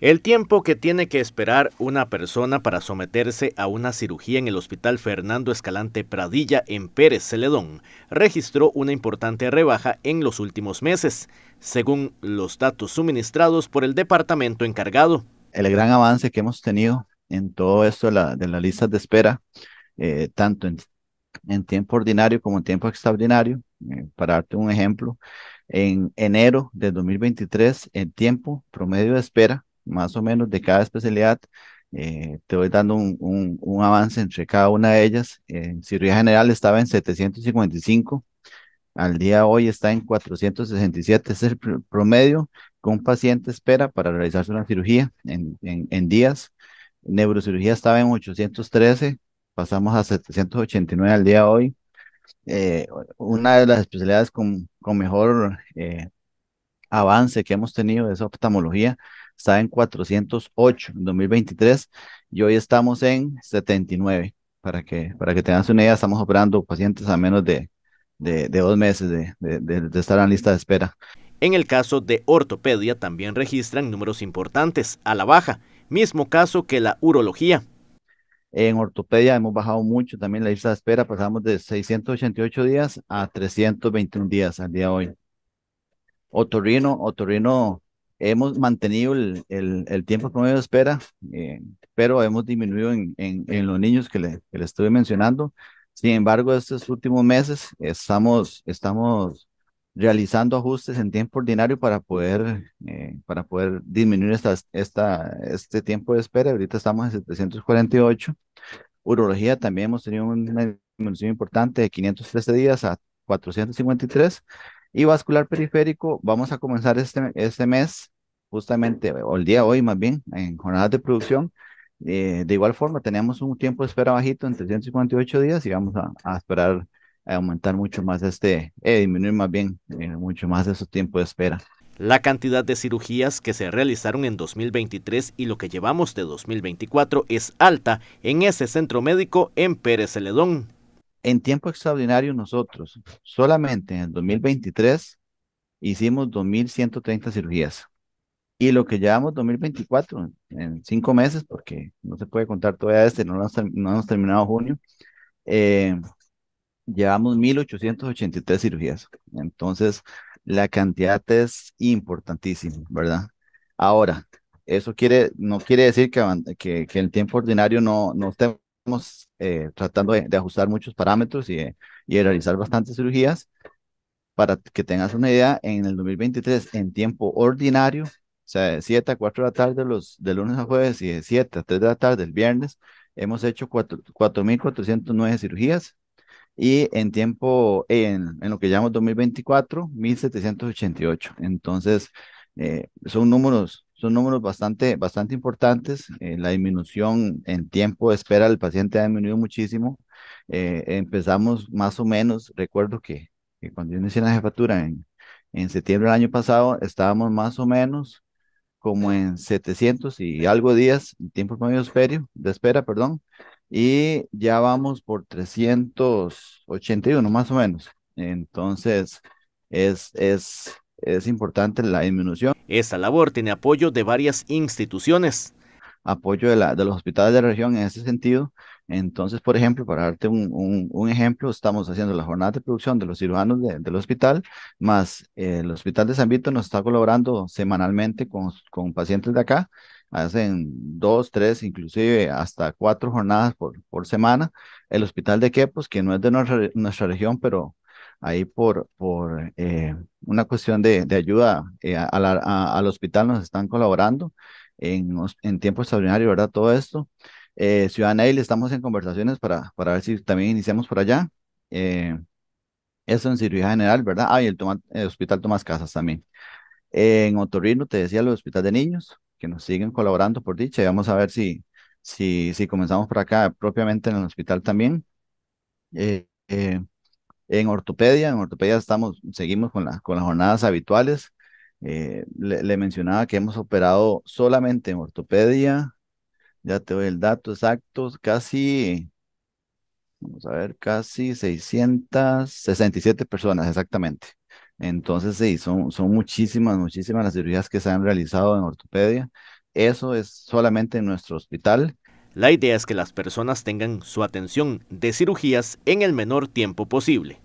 El tiempo que tiene que esperar una persona para someterse a una cirugía en el Hospital Fernando Escalante Pradilla en Pérez Celedón registró una importante rebaja en los últimos meses, según los datos suministrados por el departamento encargado. El gran avance que hemos tenido en todo esto de, la, de las listas de espera, eh, tanto en, tiempo ordinario como en tiempo extraordinario, eh, para darte un ejemplo, en enero de 2023, el tiempo promedio de espera más o menos de cada especialidad. Eh, te voy dando un, avance entre cada una de ellas. En cirugía general estaba en 755, al día hoy está en 467, es el promedio con un paciente espera para realizarse una cirugía en, en, días. Neurocirugía estaba en 813, pasamos a 789 al día hoy. Eh, una de las especialidades con, mejor eh, avance que hemos tenido de esa oftalmología está en 408 en 2023 y hoy estamos en 79. Para que, para que tengas una idea, estamos operando pacientes a menos de, de, dos meses de, de, de estar en lista de espera. En el caso de ortopedia también registran números importantes a la baja, mismo caso que la urología. En ortopedia hemos bajado mucho también la lista de espera, pasamos de 688 días a 321 días al día de hoy. Otorrino, Otorrino, hemos mantenido el, el, el tiempo promedio de espera, eh, pero hemos disminuido en, en, los niños que le, estuve mencionando. Sin embargo, estos últimos meses estamos, estamos realizando ajustes en tiempo ordinario para poder, eh, para poder disminuir esta, esta, este tiempo de espera. Ahorita estamos en 748. Urología también hemos tenido una disminución importante de 513 días a 453 y vascular periférico, vamos a comenzar este, este mes, justamente, o el día hoy más bien, en jornadas de producción. Eh, de igual forma, tenemos un tiempo de espera bajito en 358 días y vamos a, esperar a aumentar mucho más este, eh, disminuir más bien eh, mucho más de su tiempo de espera. La cantidad de cirugías que se realizaron en 2023 y lo que llevamos de 2024 es alta en ese centro médico en Pérez Celedón en tiempo extraordinario nosotros, solamente en 2023, hicimos 2.130 cirugías. Y lo que llevamos 2024, en cinco meses, porque no se puede contar todavía este, no, hemos, no hemos terminado junio, eh, llevamos 1.883 cirugías. Entonces, la cantidad es importantísima, ¿verdad? Ahora, eso quiere, no quiere decir que, que, el tiempo ordinario no, no esté estamos eh, tratando de, ajustar muchos parámetros y de, y realizar bastantes cirugías. Para que tengas una idea, en el 2023, en tiempo ordinario, o sea, de 7 a 4 de la tarde los de lunes a jueves y de 7 a 3 de la tarde el viernes, hemos hecho 4.409 cirugías y en tiempo, en, lo que llamamos 2024, 1.788. Entonces, eh, son números son números bastante, bastante importantes. Eh, la disminución en tiempo de espera del paciente ha disminuido muchísimo. Eh, empezamos más o menos, recuerdo que, cuando yo inicié la jefatura en, en, septiembre del año pasado, estábamos más o menos como en 700 y algo días, en tiempo de espera, perdón, y ya vamos por 381 más o menos. Entonces, es, es es importante la disminución. Esta labor tiene apoyo de varias instituciones. Apoyo de, la, de los hospitales de la región en ese sentido. Entonces, por ejemplo, para darte un, ejemplo, estamos haciendo la jornada de producción de los cirujanos del hospital, más eh, el hospital de San Vito nos está colaborando semanalmente con, pacientes de acá hacen dos, tres, inclusive hasta cuatro jornadas por, semana. El hospital de Quepos, que no es de nuestra región, pero ahí por, por eh, una cuestión de, ayuda eh, al hospital, nos están colaborando en, en tiempo extraordinario, ¿verdad? Todo esto. Eh, Ciudad Ciudadana estamos en conversaciones para, para ver si también iniciamos por allá. eso en cirugía general, ¿verdad? Ah, y el, Hospital Tomás Casas también. en oturino te decía, el Hospital de Niños, que nos siguen colaborando por dicha, y vamos a ver si, si, si comenzamos por acá, propiamente en el hospital también en ortopedia. En ortopedia estamos, seguimos con, las con las jornadas habituales. Eh, le, mencionaba que hemos operado solamente en ortopedia. Ya te doy el dato exacto. Casi, vamos a ver, casi 667 personas exactamente. Entonces, sí, son, son muchísimas, muchísimas las cirugías que se han realizado en ortopedia. Eso es solamente en nuestro hospital. La idea es que las personas tengan su atención de cirugías en el menor tiempo posible.